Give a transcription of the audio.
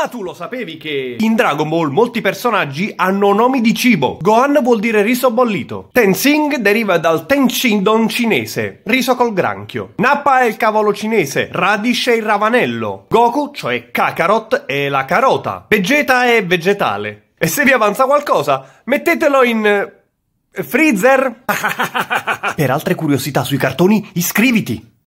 Ma tu lo sapevi che in Dragon Ball molti personaggi hanno nomi di cibo. Gohan vuol dire riso bollito. Tenzing deriva dal Tenchindon cinese, riso col granchio. Nappa è il cavolo cinese, Radish è il ravanello. Goku, cioè Kakarot, è la carota. Vegeta è vegetale. E se vi avanza qualcosa, mettetelo in... Eh, freezer! per altre curiosità sui cartoni, iscriviti!